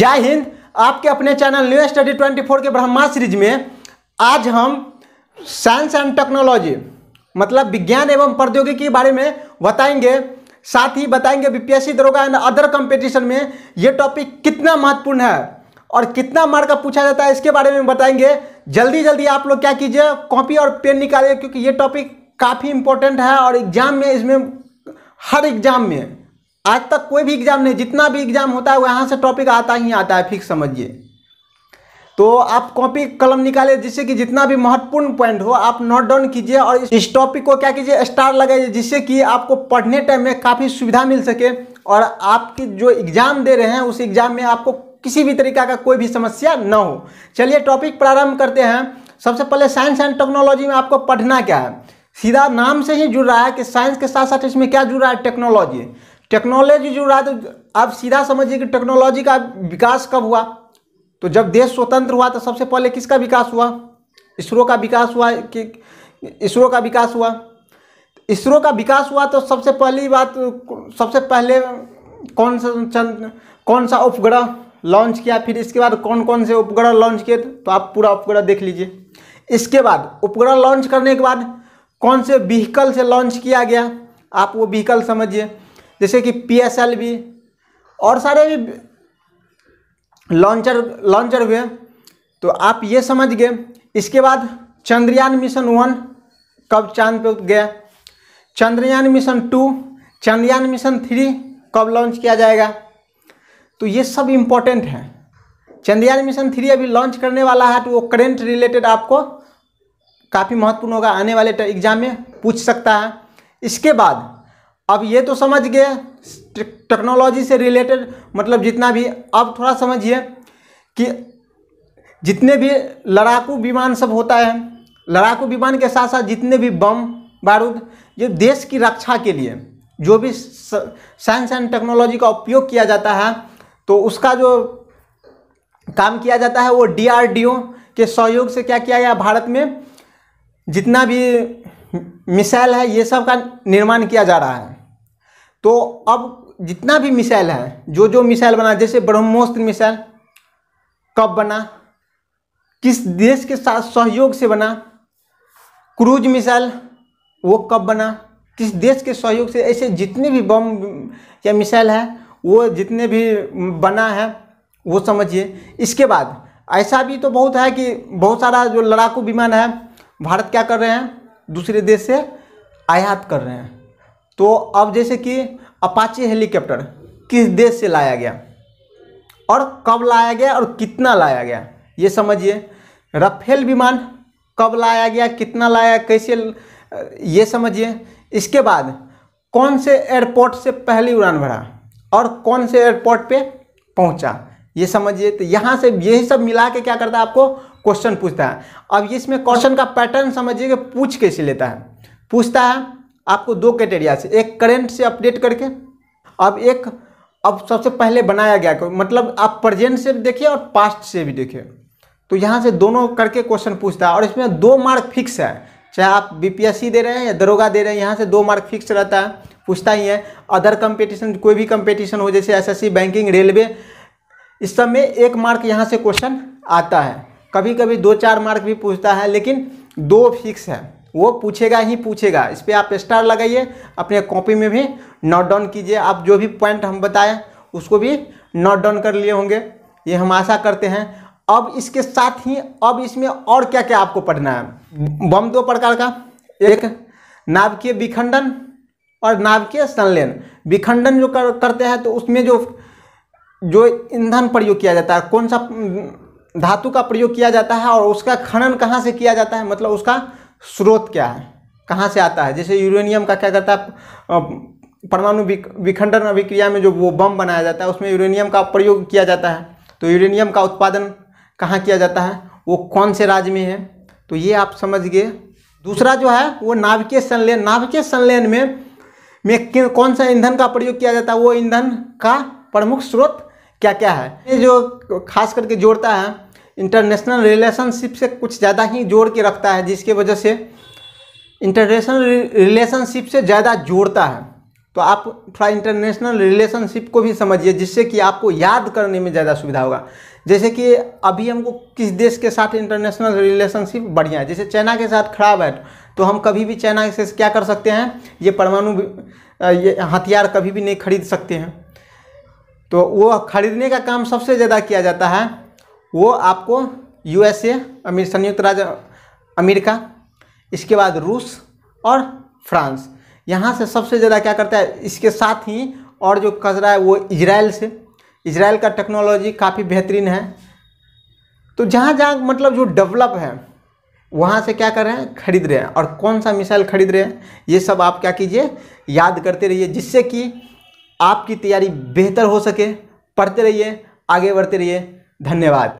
जय हिंद आपके अपने चैनल न्यू स्टडी 24 के ब्रह्मा सीरीज में आज हम साइंस एंड टेक्नोलॉजी मतलब विज्ञान एवं प्रौद्योगिकी के बारे में बताएंगे साथ ही बताएंगे बीपीएससी दरोगा एंड अदर कंपटीशन में ये टॉपिक कितना महत्वपूर्ण है और कितना मार्क का पूछा जाता है इसके बारे में बताएंगे जल्दी जल्दी आप लोग क्या कीजिए कॉपी और पेन निकालिए क्योंकि ये टॉपिक काफ़ी इंपॉर्टेंट है और एग्जाम में इसमें हर एग्जाम में आज तक कोई भी एग्ज़ाम नहीं जितना भी एग्ज़ाम होता है वहाँ से टॉपिक आता ही आता है फिक्स समझिए तो आप कॉपी कलम निकालिए जिससे कि जितना भी महत्वपूर्ण पॉइंट हो आप नोट डाउन कीजिए और इस टॉपिक को क्या कीजिए स्टार लगाइए जिससे कि आपको पढ़ने टाइम में काफ़ी सुविधा मिल सके और आपकी जो एग्ज़ाम दे रहे हैं उस एग्ज़ाम में आपको किसी भी तरीका का कोई भी समस्या न हो चलिए टॉपिक प्रारंभ करते हैं सबसे पहले साइंस एंड टेक्नोलॉजी में आपको पढ़ना क्या है सीधा नाम से ही जुड़ रहा है कि साइंस के साथ साथ इसमें क्या जुड़ रहा है टेक्नोलॉजी टेक्नोलॉजी जो रहा तो आप सीधा समझिए कि टेक्नोलॉजी का विकास कब हुआ तो जब देश स्वतंत्र हुआ तो सबसे पहले किसका विकास हुआ इसरो का विकास हुआ कि इसरो का विकास हुआ इसरो का विकास हुआ तो सबसे पहली बात सबसे पहले कौन सा चंद कौन सा उपग्रह लॉन्च किया फिर इसके बाद कौन कौन से उपग्रह लॉन्च किए तो आप पूरा उपग्रह देख लीजिए इसके बाद उपग्रह लॉन्च करने के बाद कौन से व्हीकल से लॉन्च किया गया आप वो व्हीकल समझिए जैसे कि पी एस एल और सारे भी लॉन्चर लॉन्चर हुए तो आप ये समझ गए इसके बाद चंद्रयान मिशन वन कब चांद पे गया Chandrayaan mission two Chandrayaan mission three कब लॉन्च किया जाएगा तो ये सब इम्पोर्टेंट है चंद्रयान मिशन थ्री अभी लॉन्च करने वाला है तो वो करेंट रिलेटेड आपको काफ़ी महत्वपूर्ण होगा आने वाले एग्जाम में पूछ सकता है इसके बाद अब ये तो समझ गए टेक्नोलॉजी से रिलेटेड मतलब जितना भी अब थोड़ा समझिए कि जितने भी लड़ाकू विमान सब होता है लड़ाकू विमान के साथ साथ जितने भी बम बारूद ये देश की रक्षा के लिए जो भी साइंस एंड टेक्नोलॉजी का उपयोग किया जाता है तो उसका जो काम किया जाता है वो डीआरडीओ के सहयोग से क्या किया गया भारत में जितना भी मिसाइल है ये सब का निर्माण किया जा रहा है तो अब जितना भी मिसाइल है जो जो मिसाइल बना जैसे ब्रह्मोस्त्र मिसाइल कब बना किस देश के साथ सहयोग से बना क्रूज मिसाइल वो कब बना किस देश के सहयोग से ऐसे जितने भी बम या मिसाइल है वो जितने भी बना है वो समझिए इसके बाद ऐसा भी तो बहुत है कि बहुत सारा जो लड़ाकू विमान है भारत क्या कर रहे हैं दूसरे देश से आयात कर रहे हैं तो अब जैसे कि अपाची हेलीकॉप्टर किस देश से लाया गया और कब लाया गया और कितना लाया गया ये समझिए रफेल विमान कब लाया गया कितना लाया कैसे ये समझिए इसके बाद कौन से एयरपोर्ट से पहली उड़ान भरा और कौन से एयरपोर्ट पे पहुंचा ये समझिए तो यहाँ से यही सब मिला के क्या करता है आपको क्वेश्चन पूछता है अब इसमें क्वेश्चन का पैटर्न समझिए कि पूछ कैसे लेता है पूछता है आपको दो क्राइटेरिया से एक करेंट से अपडेट करके अब एक अब सबसे पहले बनाया गया मतलब आप प्रजेंट से भी देखिए और पास्ट से भी देखिए तो यहाँ से दोनों करके क्वेश्चन पूछता है और इसमें दो मार्क फिक्स है चाहे आप बीपीएससी दे रहे हैं या दरोगा दे रहे हैं यहाँ से दो मार्क फिक्स रहता है पूछता ही है अदर कंपटीशन कोई भी कंपटीशन हो जैसे एसएससी बैंकिंग रेलवे इस सब में एक मार्क यहाँ से क्वेश्चन आता है कभी कभी दो चार मार्क भी पूछता है लेकिन दो फिक्स है वो पूछेगा ही पूछेगा इस पर आप स्टार लगाइए अपने कॉपी में भी नोट डाउन कीजिए आप जो भी पॉइंट हम बताएं उसको भी नोट डाउन कर लिए होंगे ये हम आशा करते हैं अब इसके साथ ही अब इसमें और क्या क्या आपको पढ़ना है बम दो प्रकार का एक के विखंडन और नाभिकीय संलयन विखंडन जो कर, करते हैं तो उसमें जो जो ईंधन प्रयोग किया जाता है कौन सा धातु का प्रयोग किया जाता है और उसका खनन कहाँ से किया जाता है मतलब उसका स्रोत क्या है कहाँ से आता है जैसे यूरेनियम का क्या करता है परमाणु विखंडन अभिक्रिया में जो वो बम बनाया जाता है उसमें यूरेनियम का प्रयोग किया जाता है तो यूरेनियम का उत्पादन कहाँ किया जाता है वो कौन से राज्य में है तो ये आप समझ गए दूसरा जो है वो नाभिकीय संलयन नाभिकीय संलयन में में कौन सा ईंधन का प्रयोग किया जाता है वो ईंधन का प्रमुख स्रोत क्या क्या है ये जो खास करके जोड़ता है इंटरनेशनल रिलेशनशिप से कुछ ज़्यादा ही जोड़ के रखता है जिसके वजह से इंटरनेशनल रिलेशनशिप से ज़्यादा जोड़ता है तो आप थोड़ा इंटरनेशनल रिलेशनशिप को भी समझिए जिससे कि आपको याद करने में ज़्यादा सुविधा होगा जैसे कि अभी हमको किस देश के साथ इंटरनेशनल रिलेशनशिप बढ़िया है जैसे चाइना के साथ खराब है तो हम कभी भी चाइना से क्या कर सकते हैं ये परमाणु ये हथियार कभी भी नहीं खरीद सकते हैं तो वो खरीदने का काम सबसे ज़्यादा किया जाता है वो आपको यूएसए अमीर संयुक्त राज्य अमेरिका इसके बाद रूस और फ्रांस यहाँ से सबसे ज़्यादा क्या करता है इसके साथ ही और जो कचरा है वो इजराइल से इजराइल का टेक्नोलॉजी काफ़ी बेहतरीन है तो जहाँ जहाँ मतलब जो डेवलप है वहाँ से क्या कर रहे हैं खरीद रहे हैं और कौन सा मिसाइल खरीद रहे हैं ये सब आप क्या कीजिए याद करते रहिए जिससे कि आपकी तैयारी बेहतर हो सके पढ़ते रहिए आगे बढ़ते रहिए धन्यवाद